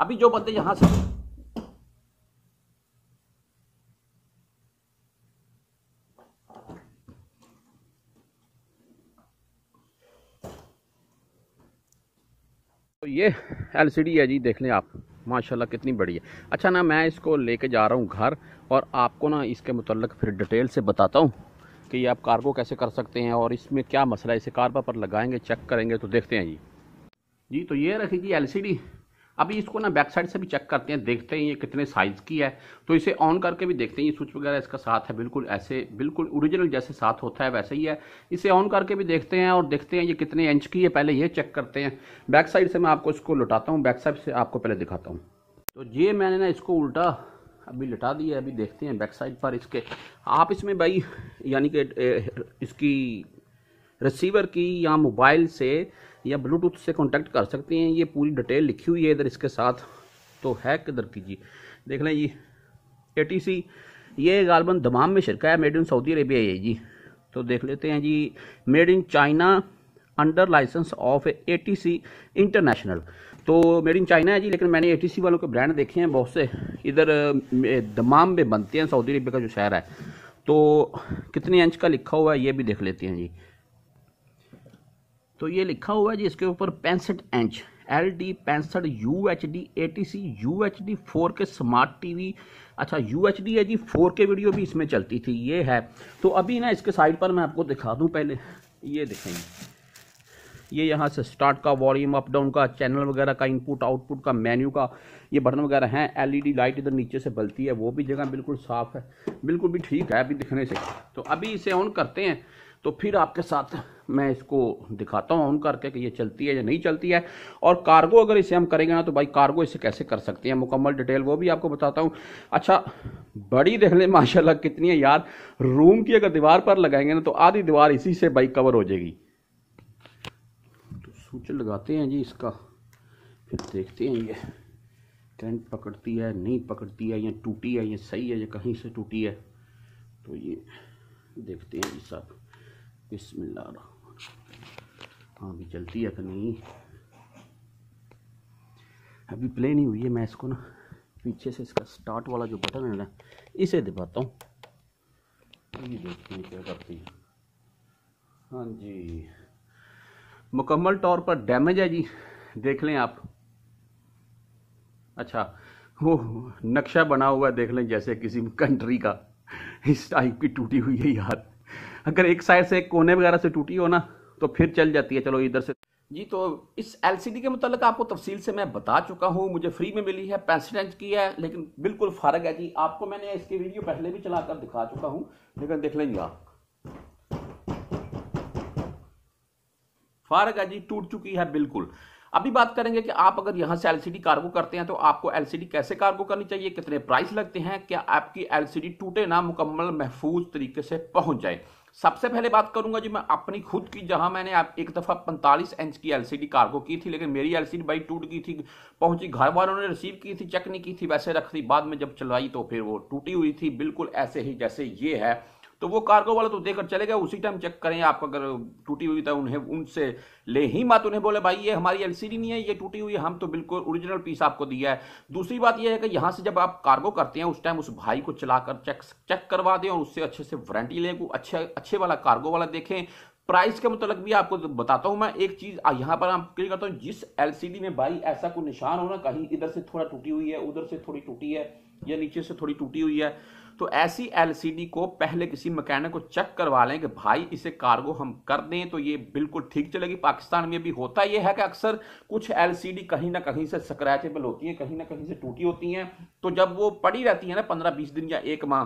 अभी जो बंदे यहां से तो ये एलसीडी है जी देख लें आप माशाल्लाह कितनी बड़ी है अच्छा ना मैं इसको लेके जा रहा हूँ घर और आपको ना इसके मतलब फिर डिटेल से बताता हूँ कि ये आप कार्गो कैसे कर सकते हैं और इसमें क्या मसला है इसे कार्बा पर लगाएंगे चेक करेंगे तो देखते हैं जी जी तो ये रखी जी एलसीडी अभी इसको ना बैक साइड से भी चेक करते हैं देखते हैं ये कितने साइज़ की है तो इसे ऑन करके भी देखते हैं ये स्विच वगैरह इसका साथ है बिल्कुल ऐसे बिल्कुल ओरिजिनल जैसे साथ होता है वैसे ही है इसे ऑन करके भी देखते हैं और देखते हैं ये कितने इंच की है पहले ये चेक करते हैं बैक साइड से मैं आपको इसको लुटाता हूँ बैक साइड से आपको पहले दिखाता हूँ तो ये मैंने ना इसको उल्टा अभी लटा दिया अभी देखते हैं बैक साइड पर इसके आप इसमें भाई यानी कि इसकी रिसीवर की या मोबाइल से या ब्लूटूथ से कॉन्टैक्ट कर सकते हैं ये पूरी डिटेल लिखी हुई है इधर इसके साथ तो है किधर कीजिए देख लें जी ए टी सी ये गालबन दमाम में शिरका है मेड इन सऊदी अरेबिया ये जी तो देख लेते हैं जी made in China under licence of A T C international तो मेड इन चाइना है जी लेकिन मैंने ए टी सी वालों के ब्रांड देखे हैं बहुत से इधर दमाम में बनते हैं सऊदी अरेबिया का जो शहर है तो कितने इंच का लिखा हुआ है ये भी देख लेते हैं जी तो ये लिखा हुआ है जी इसके ऊपर पैंसठ इंच एल डी पैंसठ U H D A T C U H D four K smart T V अच्छा यू एच डी है जी फोर के वीडियो भी इसमें चलती थी ये है तो अभी ना इसके साइड पर मैं आपको दिखा दूँ पहले ये देखेंगे ये यहाँ से स्टार्ट का वॉल्यूम अप डाउन का चैनल वगैरह का इनपुट आउटपुट का मेन्यू का ये बटन वगैरह हैं एलईडी लाइट e इधर नीचे से बलती है वो भी जगह बिल्कुल साफ़ है बिल्कुल भी ठीक है अभी दिखने से तो अभी इसे ऑन करते हैं तो फिर आपके साथ मैं इसको दिखाता हूँ ऑन करके कि ये चलती है या नहीं चलती है और कार्गो अगर इसे हम करेंगे ना तो भाई कार्गो इसे कैसे कर सकते हैं मुकम्मल डिटेल वो भी आपको बताता हूँ अच्छा बड़ी देख लें माशाल्लाह कितनी है यार रूम की अगर दीवार पर लगाएंगे ना तो आधी दीवार इसी से बाइक कवर हो जाएगी तो सूच लगाते हैं जी इसका फिर देखते हैं ये करंट पकड़ती है नहीं पकड़ती है या टूटी है या सही है या कहीं से टूटी है तो ये देखते हैं जी साहब बिस्मिल्लाह हाँ चलती है कि नहीं अभी प्ले नहीं हुई है मैं इसको ना पीछे से इसका स्टार्ट वाला जो बटन है ना इसे दबाता हूँ ये देखते हैं क्या करती है हाँ जी मुकम्मल तौर पर डैमेज है जी देख लें आप अच्छा वो नक्शा बना हुआ है देख लें जैसे किसी कंट्री का इस टाइप की टूटी हुई है यार अगर एक साइड से एक कोने वगैरह से टूटी हो ना तो फिर चल जाती है चलो इधर से जी तो इस एल के मुतालिक आपको तफसील से मैं बता चुका हूँ मुझे फ्री में मिली है पैंसठ इंच की है लेकिन बिल्कुल फ़र्क है जी आपको मैंने इसकी वीडियो पहले भी चला कर दिखा चुका हूँ लेकिन देख लेंगे आप फ़र्क है जी टूट चुकी है बिल्कुल अभी बात करेंगे कि आप अगर यहाँ से एलसीडी कार्गो करते हैं तो आपको एलसीडी कैसे कार्गो करनी चाहिए कितने प्राइस लगते हैं क्या आपकी एलसीडी टूटे ना मुकम्मल महफूज तरीके से पहुंच जाए सबसे पहले बात करूंगा जी मैं अपनी खुद की जहां मैंने आप एक दफ़ा 45 इंच की एलसीडी कार्गो की थी लेकिन मेरी एलसीडी बाइक टूट गई थी पहुंची घर वालों ने रिसीव की थी चेक नहीं की थी वैसे रख दी बाद में जब चलाई तो फिर वो टूटी हुई थी बिल्कुल ऐसे ही जैसे ये है तो वो कार्गो वाला तो देकर चले गए उसी टाइम चेक करें आपका अगर टूटी हुई था उन्हें उनसे ले ही मत उन्हें बोले भाई ये हमारी एलसीडी नहीं है ये टूटी हुई हम तो बिल्कुल ओरिजिनल पीस आपको दिया है दूसरी बात यह है कि यहाँ से जब आप कार्गो करते हैं उस टाइम उस भाई को चलाकर चेक चेक करवा दें और उससे अच्छे से वारंटी लें अच्छे अच्छे वाला कार्गो वाला देखें प्राइस के मुतल भी आपको तो बताता हूं मैं एक चीज यहां पर आप क्लियर करता हूं जिस एलसीडी में भाई ऐसा कोई निशान हो ना कहीं इधर से थोड़ा टूटी हुई है उधर से थोड़ी टूटी है या नीचे से थोड़ी टूटी हुई है तो ऐसी एलसीडी को पहले किसी मैकेनिक को चेक करवा लें कि भाई इसे कार्गो हम कर दें तो ये बिल्कुल ठीक चलेगी पाकिस्तान में भी होता यह है कि अक्सर कुछ एलसीडी कहीं ना कहीं से स्क्रैचेबल होती है कहीं ना कहीं से टूटी होती हैं तो जब वो पड़ी रहती है ना पंद्रह बीस दिन या एक माह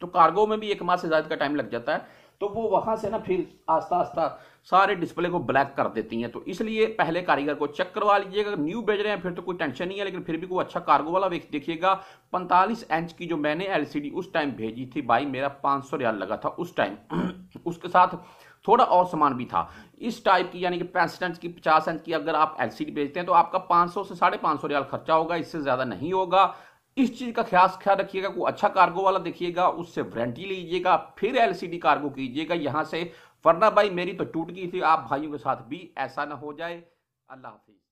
तो कार्गो में भी एक माह से ज़्यादा का टाइम लग जाता है तो वो वहाँ से ना फिर आस्ता आस्ता सारे डिस्प्ले को ब्लैक कर देती हैं तो इसलिए पहले कारीगर को चेक करवा लीजिएगा न्यू बेच रहे हैं फिर तो कोई टेंशन नहीं है लेकिन फिर भी कोई अच्छा कार्गो वाला देखिएगा पैंतालीस इंच की जो मैंने एलसीडी उस टाइम भेजी थी भाई मेरा पाँच सौ रियाल लगा था उस टाइम उसके साथ थोड़ा और सामान भी था इस टाइप की यानी कि पैंसठ इंच की पचास इंच की अगर आप एलसीडी भेजते हैं तो आपका पाँच से साढ़े पाँच सौ रियाल खर्चा होगा इससे ज़्यादा नहीं होगा इस चीज का ख्यास ख्याल रखिएगा कोई अच्छा कार्गो वाला देखिएगा उससे वारंटी लीजिएगा फिर एलसीडी कार्गो कीजिएगा यहाँ से वरना भाई मेरी तो टूट गई थी आप भाइयों के साथ भी ऐसा ना हो जाए अल्लाह हाफिज